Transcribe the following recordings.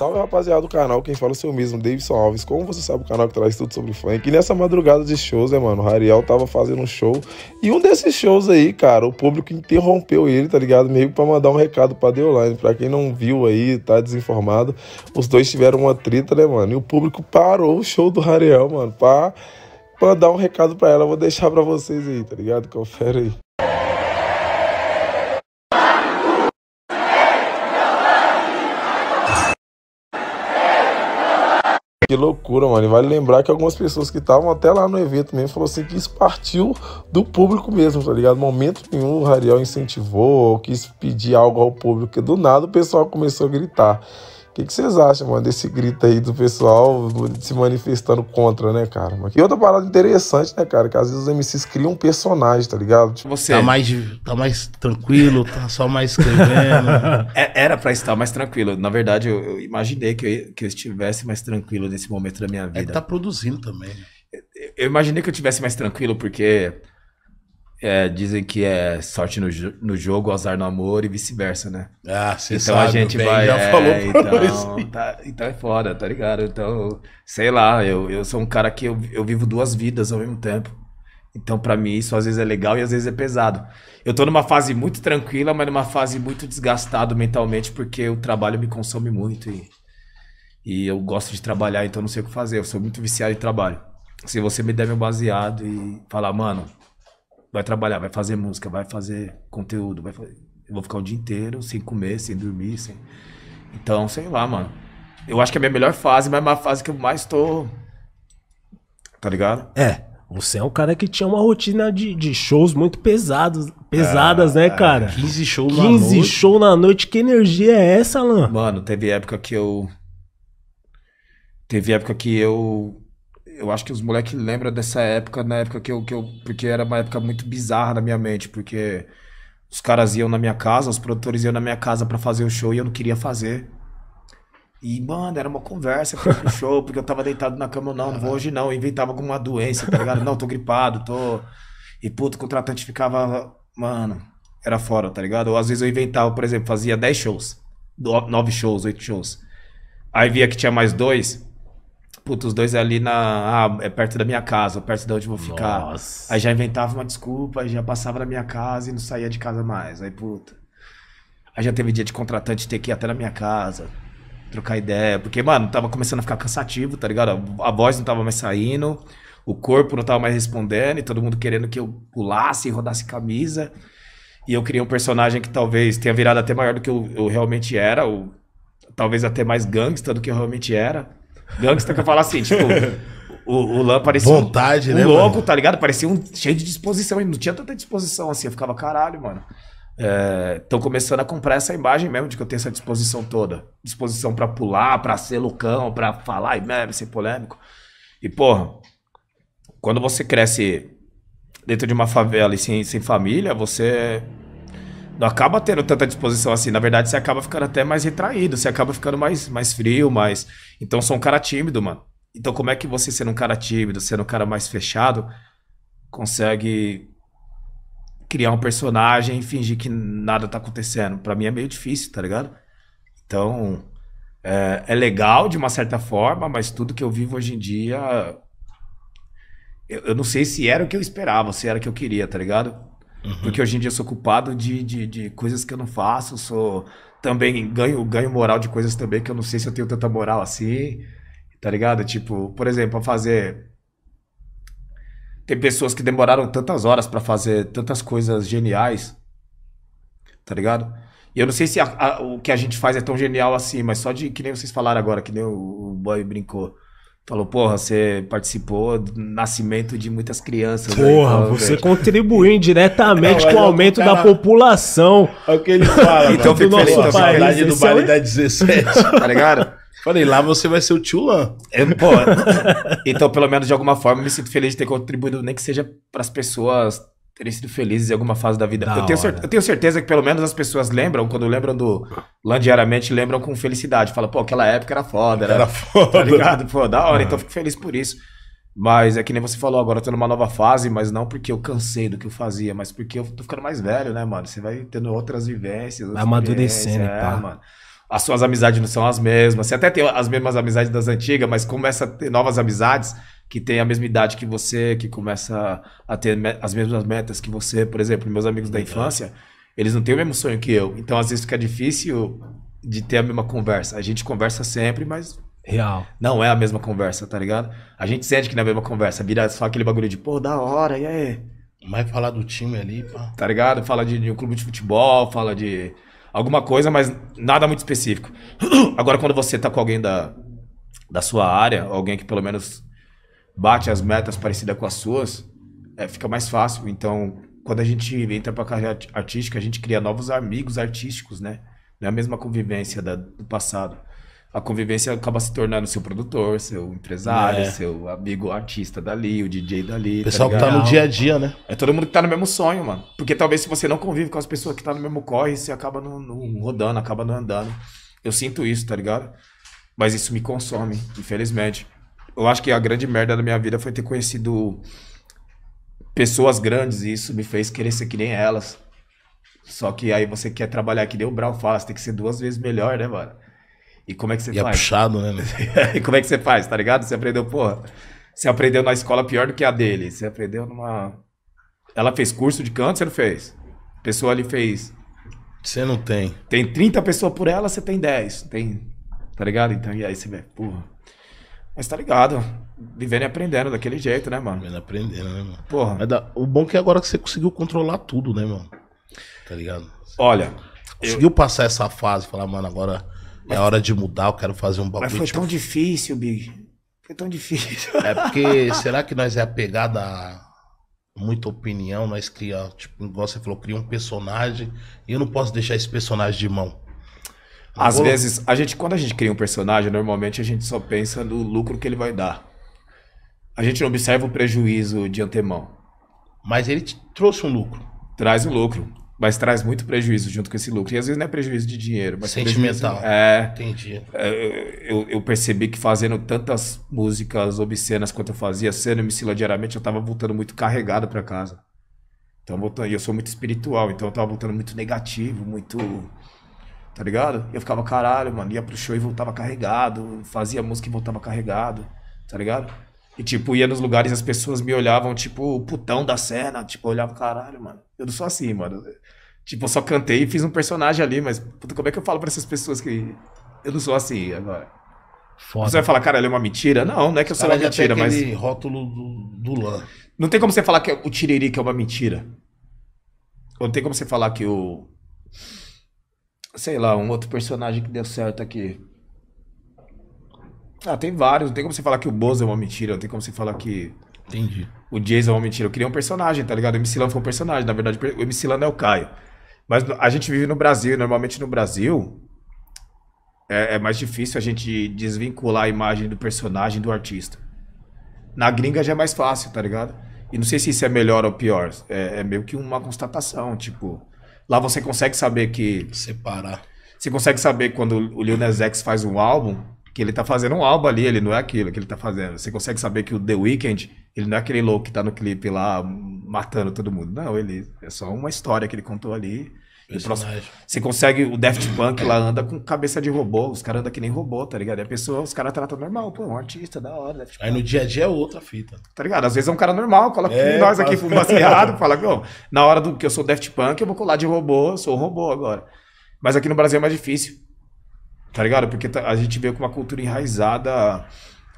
Salve rapaziada do canal, quem fala é o seu mesmo, Davidson Alves. Como você sabe, o canal que traz tudo sobre funk. E nessa madrugada de shows, né, mano? O Ariel tava fazendo um show. E um desses shows aí, cara, o público interrompeu ele, tá ligado? Meio pra mandar um recado pra Deolane. Pra quem não viu aí, tá desinformado. Os dois tiveram uma treta, né, mano? E o público parou o show do Ariel, mano, pra mandar um recado pra ela. Eu vou deixar pra vocês aí, tá ligado? Confere aí. Que loucura, mano. E vale lembrar que algumas pessoas que estavam até lá no evento mesmo falou assim que isso partiu do público mesmo, tá ligado? Momento nenhum o Rariel incentivou ou quis pedir algo ao público, que do nada o pessoal começou a gritar que, que vocês acham, mano, desse grito aí do pessoal se manifestando contra, né, cara? E outra parada interessante, né, cara? Que às vezes os MCs criam um personagem, tá ligado? Tipo, você. Tá mais, tá mais tranquilo, tá só mais escrevendo. É, era pra estar mais tranquilo. Na verdade, eu, imaginei que eu, que eu estivesse mais tranquilo nesse momento da minha vida. É que tá produzindo também. Né? Eu imaginei que eu estivesse mais tranquilo, porque é, dizem que é sorte no, no jogo, azar no amor e vice-versa, né? Ah, você então sabe, a gente bem, vai. Já é, falou pra então, tá, então é foda, tá ligado? Então, sei lá, eu, eu sou um cara que eu, eu vivo duas vidas ao mesmo tempo. Então, para mim, isso às vezes é legal e às vezes é pesado. Eu tô numa fase muito tranquila, mas numa fase muito desgastado mentalmente, porque o trabalho me consome muito e, e eu gosto de trabalhar, então não sei o que fazer. Eu sou muito viciado em trabalho. Se você me der meu baseado e falar, mano, vai trabalhar, vai fazer música, vai fazer conteúdo, vai fazer... Eu vou ficar o dia inteiro sem comer, sem dormir, sem... Então, sei lá, mano. Eu acho que é a minha melhor fase, mas é uma fase que eu mais tô... Tá ligado? É. Você é um cara que tinha uma rotina de, de shows muito pesados, pesadas, é, né, ah, cara? 15 shows 15 na noite. 15 shows na noite. Que energia é essa, Alan? Mano, teve época que eu... Teve época que eu eu acho que os moleques lembram dessa época, na época que eu, que eu. Porque era uma época muito bizarra na minha mente, porque os caras iam na minha casa, os produtores iam na minha casa para fazer o show e eu não queria fazer. E, mano, era uma conversa pro show, porque eu tava deitado na cama, não, não vou hoje não. Eu inventava alguma doença, tá ligado? Não, tô gripado, tô. E puto, o contratante ficava. Mano, era fora, tá ligado? Ou às vezes eu inventava, por exemplo, fazia 10 shows, 9 shows, 8 shows. Aí via que tinha mais dois, Puta, os dois ali na. Ah, é perto da minha casa, perto de onde eu vou ficar. Nossa. Aí já inventava uma desculpa, aí já passava na minha casa e não saía de casa mais. Aí, puta. Aí já teve dia de contratante ter que ir até na minha casa, trocar ideia. Porque, mano, tava começando a ficar cansativo, tá ligado? A, voz não tava mais saindo, o corpo não tava mais respondendo, e todo mundo querendo que eu pulasse e rodasse camisa. E eu queria um personagem que talvez tenha virado até maior do que eu, eu realmente era, ou talvez até mais gangsta do que eu realmente era. Gangsta que eu falo assim, tipo. O, o Lan parecia Vontade, um, um né, louco, mano? tá ligado? Parecia um cheio de disposição. Ele não tinha tanta disposição assim. Eu ficava, caralho, mano. Estão é, começando a comprar essa imagem mesmo de que eu tenho essa disposição toda. Disposição para pular, para ser loucão, para falar e merda ser polêmico. E, porra, quando você cresce dentro de uma favela e sem, sem família, você não acaba tendo tanta disposição assim. Na verdade, você acaba ficando até mais retraído, você acaba ficando mais, mais frio, mais. Então, sou um cara tímido, mano. Então, como é que você, sendo um cara tímido, sendo um cara mais fechado, consegue criar um personagem e fingir que nada tá acontecendo? Para mim é meio difícil, tá ligado? Então, é, é legal de uma certa forma, mas tudo que eu vivo hoje em dia. Eu, eu não sei se era o que eu esperava, se era o que eu queria, tá ligado? Uhum. Porque hoje em dia eu sou culpado de, de, de coisas que eu não faço, sou também ganho, ganho moral de coisas também que eu não sei se eu tenho tanta moral assim. Tá ligado? Tipo, por exemplo, pra fazer. Tem pessoas que demoraram tantas horas para fazer tantas coisas geniais. Tá ligado? E eu não sei se a, a, o que a gente faz é tão genial assim, mas só de que nem vocês falaram agora, que nem o, o Boy brincou. Falou, porra, você participou do nascimento de muitas crianças. Né? Porra, aí, então, você velho. contribuiu indiretamente com o é aumento cara, da população. É o que ele fala. então, fico feliz a saudade do baile é? da 17. Tá ligado? Falei, lá você vai ser o tio Lan. É, pô, então, pelo menos de alguma forma, me sinto feliz de ter contribuído, nem que seja para as pessoas terem sido felizes em alguma fase da vida. Da eu, tenho certeza, eu, tenho certeza que pelo menos as pessoas lembram, quando lembram do Lan diariamente, lembram com felicidade. Fala, pô, aquela época era foda, né? era, era tá foda. Tá ligado? Pô, da hora, uhum. então é. fico feliz por isso. Mas é que nem você falou agora, eu tô numa nova fase, mas não porque eu cansei do que eu fazia, mas porque eu tô ficando mais velho, né, mano? Você vai tendo outras vivências. Vai amadurecendo, é, tá? mano as suas amizades não são as mesmas. Você até tem as mesmas amizades das antigas, mas começa a ter novas amizades que tem a mesma idade que você, que começa a ter as mesmas metas que você, por exemplo, meus amigos da infância, eles não têm o mesmo sonho que eu. Então, às vezes fica difícil de ter a mesma conversa. A gente conversa sempre, mas Real. Não é a mesma conversa, tá ligado? A gente sente que não é a mesma conversa. Vira só aquele bagulho de, pô, da hora, e aí? Mas falar do time ali, pá. Tá ligado? Fala de, de, um clube de futebol, fala de alguma coisa, mas nada muito específico. Agora, quando você tá com alguém da, da sua área, alguém que pelo menos bate as metas parecidas com as suas, é, fica mais fácil. Então, quando a gente entra para a carreira artística, a gente cria novos amigos artísticos, né? Não é a mesma convivência da, do passado. A convivência acaba se tornando seu produtor, seu empresário, é. seu amigo artista dali, o DJ dali. O tá pessoal tá que tá no dia a dia, né? É todo mundo que tá no mesmo sonho, mano. Porque talvez se você não convive com as pessoas que tá no mesmo corre, você acaba não, não rodando, acaba não andando. Eu sinto isso, tá ligado? Mas isso me consome, infelizmente eu acho que a grande merda da minha vida foi ter conhecido pessoas grandes e isso me fez querer ser que nem elas. Só que aí você quer trabalhar que nem o Brown faz, tem que ser duas vezes melhor, né, mano? E como é que você e é faz? É puxado, né? e como é que você faz, tá ligado? Você aprendeu, porra. Você aprendeu na escola pior do que a dele. Você aprendeu numa. Ela fez curso de canto, você não fez? A pessoa ali fez. Você não tem. Tem 30 pessoas por ela, você tem 10. Tem. Tá ligado? Então, e aí você vê, porra. Mas tá ligado. Vivendo e aprendendo daquele jeito, né, mano? Vivendo e aprendendo, né, mano? Porra. Mas o bom é que agora que você conseguiu controlar tudo, né, mano? Tá ligado? Olha. Conseguiu eu... passar essa fase, falar, mano, agora é Mas... é hora de mudar, eu quero fazer um bagulho. Mas foi tão tipo... difícil, Big. Foi tão difícil. É porque, será que nós é apegado a muita opinião, nós cria, tipo, igual você falou, cria um personagem e eu não posso deixar esse personagem de mão. Tá às Vou... vezes, a gente, quando a gente cria um personagem, normalmente a gente só pensa no lucro que ele vai dar. A gente não observa o prejuízo de antemão. Mas ele trouxe um lucro. Traz um lucro. Mas traz muito prejuízo junto com esse lucro. E às vezes não é prejuízo de dinheiro, mas Sentimental. É. Entendi. É, eu, eu, percebi que fazendo tantas músicas obscenas quanto eu fazia, sendo MC diariamente, eu tava voltando muito carregado para casa. Então, voltando, eu sou muito espiritual, então eu tava voltando muito negativo, muito tá ligado? E eu ficava, caralho, mano, ia pro show e voltava carregado, fazia música e voltava carregado, tá ligado? E, tipo, ia nos lugares e as pessoas me olhavam, tipo, putão da cena, tipo, eu olhava, caralho, mano, eu não sou assim, mano. Tipo, eu só cantei e fiz um personagem ali, mas como é que eu falo para essas pessoas que eu não sou assim agora? Foda. Você vai falar, cara, ele é uma mentira? Não, não é que eu sou uma já mentira, tem mas. rótulo do, do lã. É é não tem como você falar que o tiririca é uma mentira. não tem como você falar que o. Sei lá, um outro personagem que deu certo aqui. Ah, tem vários. Não tem como você falar que o Bozo é uma mentira. Não tem como você falar que. Entendi. O Jason é uma mentira. Eu queria um personagem, tá ligado? O MC Lan foi um personagem. Na verdade, o MC Lan é o Caio. Mas a gente vive no Brasil. E normalmente no Brasil. É, é mais difícil a gente desvincular a imagem do personagem do artista. Na gringa já é mais fácil, tá ligado? E não sei se isso é melhor ou pior. É, é meio que uma constatação, tipo. Lá você consegue saber que. Separar. Você consegue saber quando o Lionel X faz um álbum, que ele tá fazendo um álbum ali, ele não é aquilo que ele tá fazendo. Você consegue saber que o The Weeknd, ele não é aquele louco que tá no clipe lá matando todo mundo. Não, ele é só uma história que ele contou ali. Você consegue. O Daft Punk lá anda com cabeça de robô. Os caras andam que nem robô, tá ligado? E a pessoa, os caras tratam normal, pô, um artista, da hora. Daft Punk. Aí no dia a dia é outra fita. Tá ligado? Às vezes é um cara normal, coloca é, nós aqui fumando errado, fala, não, na hora do que eu sou Daft Punk, eu vou colar de robô, sou robô agora. Mas aqui no Brasil é mais difícil. Tá ligado? Porque tá, a gente veio com uma cultura enraizada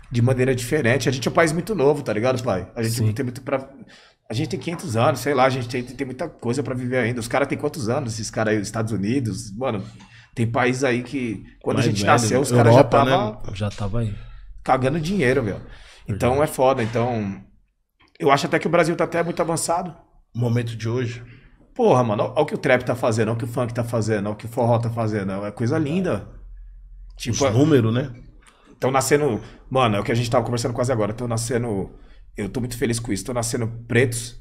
de maneira diferente. A gente é um país muito novo, tá ligado, pai? A gente Sim. tem muito pra a gente tem 500 anos, sei lá, a gente tem, tem muita coisa para viver ainda. Os caras têm quantos anos? Esses caras aí, Estados Unidos, mano, tem país aí que quando Mais a gente velho, nasceu, os caras já tava, né? já tava aí. cagando dinheiro, velho. Então é foda. Então, eu acho até que o Brasil tá até muito avançado. momento de hoje. Porra, mano, olha o que o trap tá fazendo, olha o que o funk tá fazendo, olha o que o forró tá fazendo. É coisa linda. Tipo, Os números, né? Estão nascendo. Mano, é o que a gente tava conversando quase agora. Estão nascendo eu tô muito feliz com isso. Tô nascendo pretos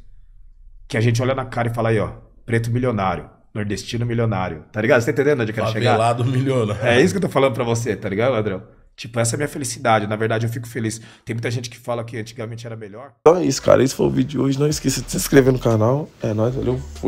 que a gente olha na cara e fala aí, ó, preto milionário, nordestino milionário. Tá ligado? Você tá entendendo onde eu quero Favelado chegar? milionário. É isso que eu tô falando pra você, tá ligado, Ladrão? Tipo, essa é a minha felicidade. Na verdade, eu fico feliz. Tem muita gente que fala que antigamente era melhor. Então é isso, cara. Esse foi o vídeo de hoje. Não esqueça de se inscrever no canal. É nóis, valeu. Fui.